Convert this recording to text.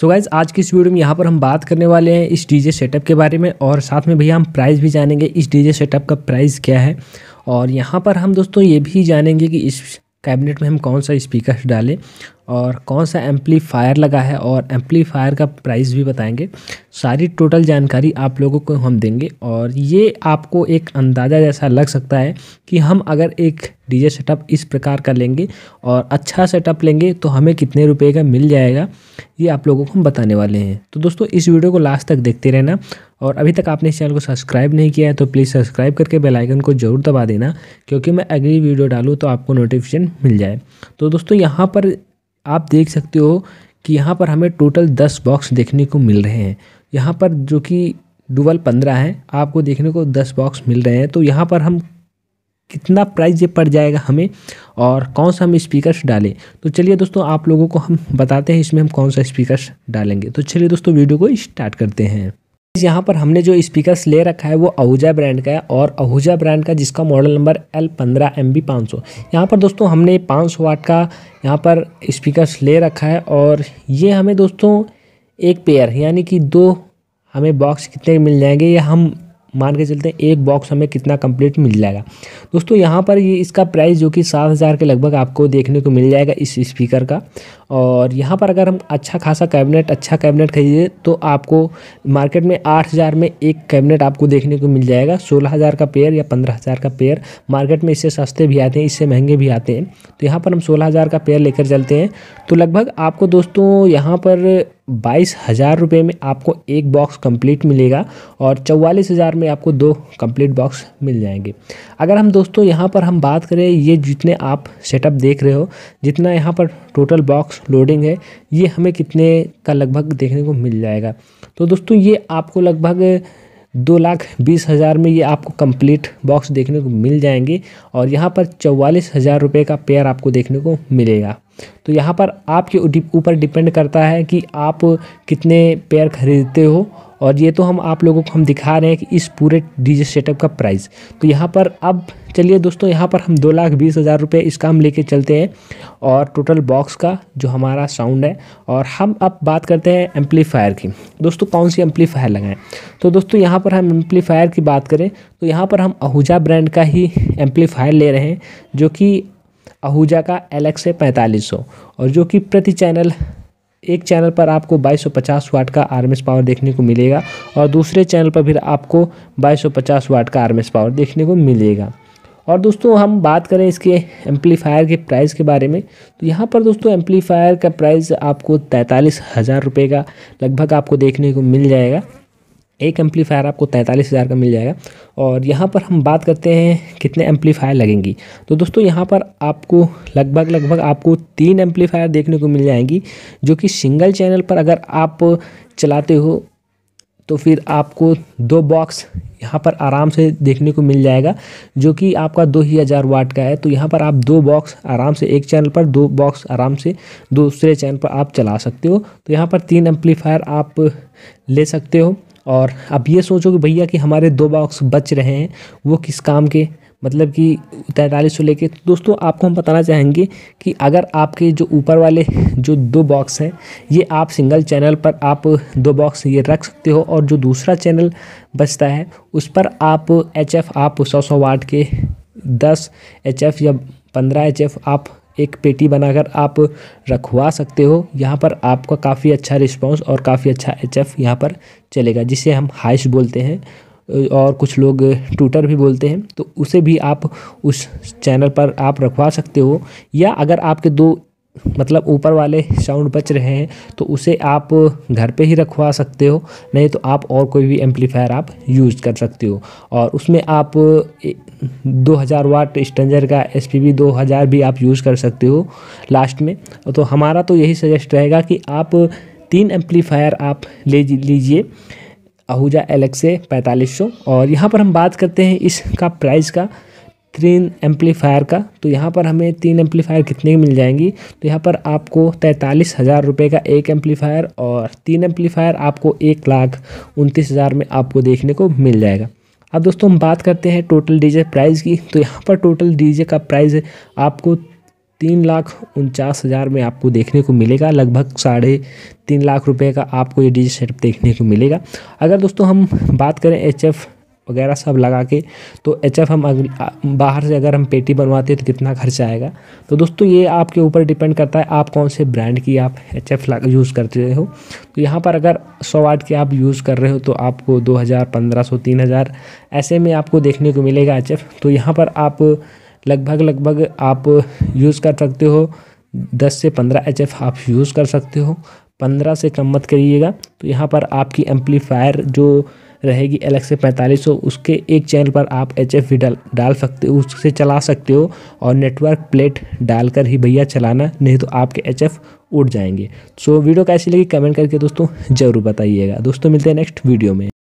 सो so guys आज की इस वीडियो में यहाँ पर हम बात करने वाले हैं इस डीजे सेटअप के बारे में और साथ में भैया हम प्राइस भी जानेंगे इस डीजे सेटअप का प्राइस क्या है और यहाँ पर हम दोस्तों ये भी जानेंगे कि इस कैबिनेट में हम कौन सा स्पीकर डालें और कौन सा एम्पलीफायर लगा है और एम्पलीफायर का प्राइस भी बताएंगे सारी टोटल जानकारी आप लोगों को हम देंगे और ये आपको एक अंदाज़ा जैसा लग सकता है कि हम अगर एक डीजे सेटअप इस प्रकार का लेंगे और अच्छा सेटअप लेंगे तो हमें कितने रुपए का मिल जाएगा ये आप लोगों को हम बताने वाले हैं तो दोस्तों इस वीडियो को लास्ट तक देखते रहना और अभी तक आपने इस चैनल को सब्सक्राइब नहीं किया है तो प्लीज़ सब्सक्राइब करके बेल आइकन को ज़रूर दबा देना क्योंकि मैं अगली वीडियो डालूँ तो आपको नोटिफिकेशन मिल जाए तो दोस्तों यहाँ पर आप देख सकते हो कि यहाँ पर हमें टोटल दस बॉक्स देखने को मिल रहे हैं यहाँ पर जो कि डुबल पंद्रह है आपको देखने को दस बॉक्स मिल रहे हैं तो यहाँ पर हम कितना प्राइस ये पड़ जाएगा हमें और कौन सा हम स्पीकर्स डालें तो चलिए दोस्तों आप लोगों को हम बताते हैं इसमें हम कौन सा स्पीकर्स डालेंगे तो चलिए दोस्तों वीडियो को स्टार्ट करते हैं यहाँ पर हमने जो स्पीकर्स ले रखा है वो अहूजा ब्रांड का है और अहूजा ब्रांड का जिसका मॉडल नंबर एल पंद्रह एम बी पाँच सौ यहाँ पर दोस्तों हमने पाँच सौ वाट का यहाँ पर स्पीकर्स ले रखा है और ये हमें दोस्तों एक पेयर यानी कि दो हमें बॉक्स कितने मिल जाएंगे ये हम मान के चलते हैं एक बॉक्स हमें कितना कंप्लीट मिल जाएगा दोस्तों यहाँ पर ये इसका प्राइस जो कि सात हज़ार के लगभग आपको देखने को मिल जाएगा इस स्पीकर का और यहाँ पर अगर हम अच्छा खासा कैबिनेट अच्छा कैबिनेट खरीदिए तो आपको मार्केट में आठ हज़ार में एक कैबिनेट आपको देखने को मिल जाएगा सोलह हज़ार का पेयर या पंद्रह हज़ार का पेयर मार्केट में इससे सस्ते भी आते हैं इससे महंगे भी आते हैं तो यहाँ पर हम सोलह हज़ार का पेयर लेकर चलते हैं तो लगभग आपको दोस्तों यहाँ पर बाईस हज़ार रुपये में आपको एक बॉक्स कंप्लीट मिलेगा और चौवालीस हज़ार में आपको दो कंप्लीट बॉक्स मिल जाएंगे अगर हम दोस्तों यहाँ पर हम बात करें ये जितने आप सेटअप देख रहे हो जितना यहाँ पर टोटल बॉक्स लोडिंग है ये हमें कितने का लगभग देखने को मिल जाएगा तो दोस्तों ये आपको लगभग दो लाख बीस हज़ार में ये आपको कंप्लीट बॉक्स देखने को मिल जाएंगे और यहाँ पर चौवालीस हज़ार रुपये का पेयर आपको देखने को मिलेगा तो यहाँ पर आपके ऊपर डिपेंड करता है कि आप कितने पेयर खरीदते हो और ये तो हम आप लोगों को हम दिखा रहे हैं कि इस पूरे डीजे सेटअप का प्राइस तो यहाँ पर अब चलिए दोस्तों यहाँ पर हम दो लाख बीस हज़ार रुपये इसका हम लेके चलते हैं और टोटल बॉक्स का जो हमारा साउंड है और हम अब बात करते हैं एम्पलीफायर की दोस्तों कौन सी एम्पलीफायर लगाएं तो दोस्तों यहाँ पर हम एम्पलीफायर की बात करें तो यहाँ पर हम आहूजा ब्रांड का ही एम्पलीफायर ले रहे हैं जो कि आहूजा का एल एक्स है पैंतालीस और जो कि प्रति चैनल एक चैनल पर आपको 2250 वाट का आर्मेस पावर देखने को मिलेगा और दूसरे चैनल पर फिर आपको 2250 वाट का आर्मेस पावर देखने को मिलेगा और दोस्तों हम बात करें इसके एम्पलीफायर के प्राइस के बारे में तो यहाँ पर दोस्तों एम्पलीफायर का प्राइस आपको तैंतालीस हज़ार रुपये का लगभग आपको देखने को मिल जाएगा एक एम्पलीफायर आपको तैंतालीस हज़ार का मिल जाएगा और यहाँ पर हम बात करते हैं कितने एम्पलीफायर लगेंगी तो दोस्तों यहाँ पर आपको लगभग लगभग आपको तीन एम्पलीफायर देखने को मिल जाएंगी जो कि सिंगल चैनल पर अगर आप चलाते हो तो फिर आपको दो बॉक्स यहाँ पर आराम से देखने को मिल जाएगा जो कि आपका दो ही हज़ार वाट का है तो यहाँ पर आप दो बॉक्स आराम से एक चैनल पर दो बॉक्स आराम से दूसरे चैनल पर आप चला सकते हो तो यहाँ पर तीन एम्पलीफायर आप ले सकते हो और अब ये सोचो कि भैया कि हमारे दो बॉक्स बच रहे हैं वो किस काम के मतलब कि तैंतालीस सौ लेके तो दोस्तों आपको हम बताना चाहेंगे कि अगर आपके जो ऊपर वाले जो दो बॉक्स हैं ये आप सिंगल चैनल पर आप दो बॉक्स ये रख सकते हो और जो दूसरा चैनल बचता है उस पर आप एच आप सौ सौ वाट के दस एच या पंद्रह एच आप एक पेटी बनाकर आप रखवा सकते हो यहाँ पर आपका काफ़ी अच्छा रिस्पांस और काफ़ी अच्छा एच एफ यहाँ पर चलेगा जिसे हम हाइश बोलते हैं और कुछ लोग ट्विटर भी बोलते हैं तो उसे भी आप उस चैनल पर आप रखवा सकते हो या अगर आपके दो मतलब ऊपर वाले साउंड बच रहे हैं तो उसे आप घर पे ही रखवा सकते हो नहीं तो आप और कोई भी एम्पलीफायर आप यूज़ कर सकते हो और उसमें आप 2000 वाट स्टेंजर का एस पी बी दो भी आप यूज़ कर सकते हो लास्ट में तो हमारा तो यही सजेस्ट रहेगा कि आप तीन एम्पलीफायर आप ले लीजिए आहूजा एलेक्से पैंतालीस और यहाँ पर हम बात करते हैं इसका प्राइस का तीन एम्पलीफायर का तो यहाँ पर हमें तीन एम्पलीफायर कितने की मिल जाएंगी तो यहाँ पर आपको तैंतालीस हज़ार रुपये का एक एम्पलीफायर और तीन एम्पलीफायर आपको एक लाख उनतीस हज़ार में आपको देखने को मिल जाएगा अब दोस्तों हम बात करते हैं टोटल डीजे प्राइस की तो यहाँ पर टोटल डीजे का प्राइस आपको तीन लाख उनचास हज़ार में आपको देखने को मिलेगा लगभग साढ़े तीन लाख रुपए का आपको ये डीजे सेटअप देखने को मिलेगा अगर दोस्तों हम बात करें एच एफ वगैरह सब लगा के तो एच हम बाहर से अगर हम पेटी बनवाते हैं तो कितना खर्चा आएगा तो दोस्तों ये आपके ऊपर डिपेंड करता है आप कौन से ब्रांड की आप एच एफ यूज़ करते हो तो यहाँ पर अगर सौ वाट की आप यूज़ कर रहे हो तो आपको दो हज़ार पंद्रह सौ तीन हज़ार ऐसे में आपको देखने को मिलेगा एच तो यहाँ पर आप लगभग लगभग आप यूज़ कर सकते हो दस से पंद्रह एच आप यूज़ कर सकते हो पंद्रह से कम मत करिएगा तो यहाँ पर आपकी एम्पलीफायर जो रहेगी एल एक्स पैंतालीस तो उसके एक चैनल पर आप एच एफ डाल डाल सकते हो उससे चला सकते हो और नेटवर्क प्लेट डालकर ही भैया चलाना नहीं तो आपके एच एफ उड़ जाएंगे सो तो वीडियो कैसी लगी कमेंट करके दोस्तों ज़रूर बताइएगा दोस्तों मिलते हैं नेक्स्ट वीडियो में